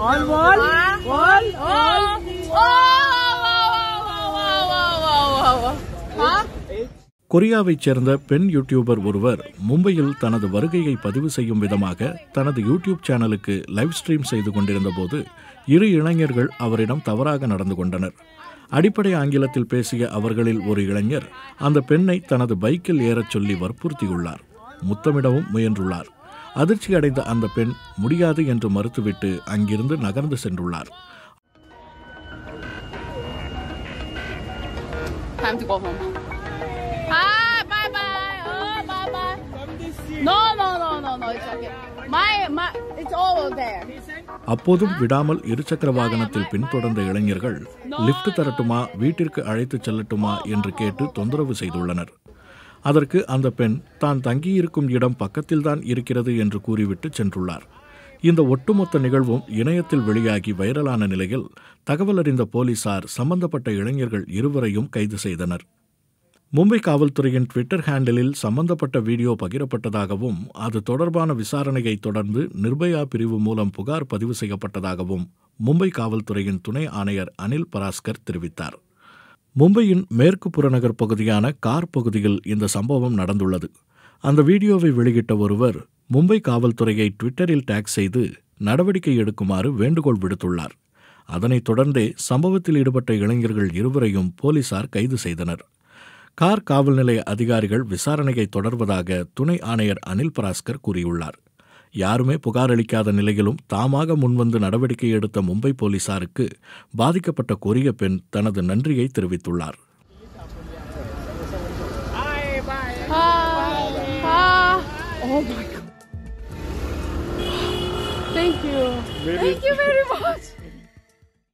Wall, wall, wall, wall. கொரியாவைச் சேர்ந்த பெண் YouTuber ஒருவர் மும்பையில் தனது வருகையை பதிவு செய்யும் விதமாக தனது யூடியூப் சேனலுக்கு லைவ் ஸ்ட்ரீம் செய்து கொண்டிருந்த போது இரு இளைஞர்கள் அவரிடம் தவறாக நடந்து கொண்டனர் அடிப்படை ஆங்கிலத்தில் பேசிய அவர்களில் ஒரு இளைஞர் அந்த பெண்ணை தனது பைக்கில் ஏறச் சொல்லி வற்புறுத்தியுள்ளார் முத்தமிடவும் முயன்றுள்ளார் அதிர்ச்சி அடைந்த அந்த பெண் முடியாது என்று மறுத்துவிட்டு அங்கிருந்து நகர்ந்து சென்றுள்ளார் அப்போதும் விடாமல் இருசக்கர வாகனத்தில் பின்தொடர்ந்த இளைஞர்கள் லிப்ட் தரட்டுமா வீட்டிற்கு அழைத்து செல்லட்டுமா என்று கேட்டு தொந்தரவு செய்துள்ளனர் அதற்கு அந்த பெண் தான் தங்கியிருக்கும் இடம் பக்கத்தில்தான் இருக்கிறது என்று கூறிவிட்டு சென்றுள்ளார் இந்த ஒட்டுமொத்த நிகழ்வும் இணையத்தில் வெளியாகி வைரலான நிலையில் தகவல் அறிந்த போலீசார் சம்பந்தப்பட்ட இளைஞர்கள் இருவரையும் கைது செய்தனர் மும்பை காவல்துறையின் ட்விட்டர் ஹேண்டலில் சம்பந்தப்பட்ட வீடியோ பகிரப்பட்டதாகவும் அது தொடர்பான விசாரணையை தொடர்ந்து நிர்பயா பிரிவு மூலம் புகார் பதிவு செய்யப்பட்டதாகவும் மும்பை காவல்துறையின் துணை ஆணையர் அனில் பராஸ்கர் தெரிவித்தார் மும்பையின் மேற்கு புறநகர் பகுதியான கார் பகுதியில் இந்த சம்பவம் நடந்துள்ளது அந்த வீடியோவை வெளியிட்ட ஒருவர் மும்பை காவல்துறையை ட்விட்டரில் டேக் செய்து நடவடிக்கை எடுக்குமாறு வேண்டுகோள் விடுத்துள்ளார் அதனைத் தொடர்ந்தே சம்பவத்தில் ஈடுபட்ட இளைஞர்கள் இருவரையும் போலீசார் கைது செய்தனர் கார் காவல் நிலைய அதிகாரிகள் விசாரணையை தொடர்வதாக துணை ஆணையர் அனில் பராஸ்கர் கூறியுள்ளார் யாருமே புகார் அளிக்காத நிலையிலும் தாமாக முன்வந்து நடவடிக்கை எடுத்த மும்பை போலீசாருக்கு பாதிக்கப்பட்ட கொரிய பெண் தனது நன்றியை தெரிவித்துள்ளார் oh Thank you. Thank you very much.